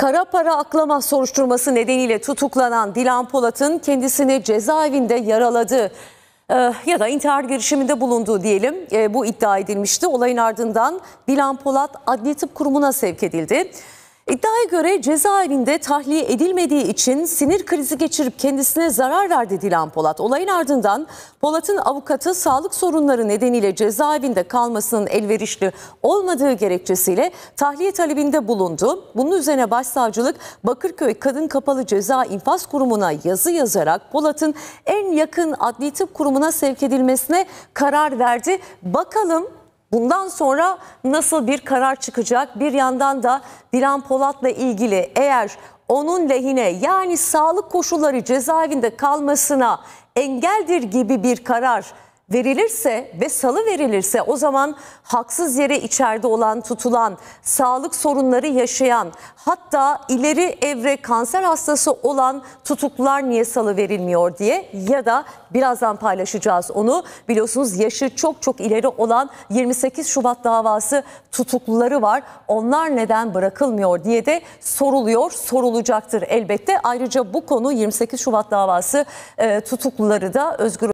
Kara para aklama soruşturması nedeniyle tutuklanan Dilan Polat'ın kendisini cezaevinde yaraladığı ee, ya da intihar girişiminde bulunduğu diyelim e, bu iddia edilmişti. Olayın ardından Dilan Polat Adli Tıp Kurumu'na sevk edildi. İddiaya göre cezaevinde tahliye edilmediği için sinir krizi geçirip kendisine zarar verdi Dilan Polat. Olayın ardından Polat'ın avukatı sağlık sorunları nedeniyle cezaevinde kalmasının elverişli olmadığı gerekçesiyle tahliye talebinde bulundu. Bunun üzerine başsavcılık Bakırköy Kadın Kapalı Ceza İnfaz Kurumu'na yazı yazarak Polat'ın en yakın adli tıp kurumuna sevk edilmesine karar verdi. Bakalım Bundan sonra nasıl bir karar çıkacak? Bir yandan da Dilan Polat'la ilgili eğer onun lehine yani sağlık koşulları cezaevinde kalmasına engeldir gibi bir karar verilirse ve salı verilirse o zaman haksız yere içeride olan, tutulan, sağlık sorunları yaşayan, hatta ileri evre kanser hastası olan tutuklular niye salı verilmiyor diye ya da birazdan paylaşacağız onu. Biliyorsunuz yaşı çok çok ileri olan 28 Şubat davası tutukluları var. Onlar neden bırakılmıyor diye de soruluyor, sorulacaktır elbette. Ayrıca bu konu 28 Şubat davası e, tutukluları da özgür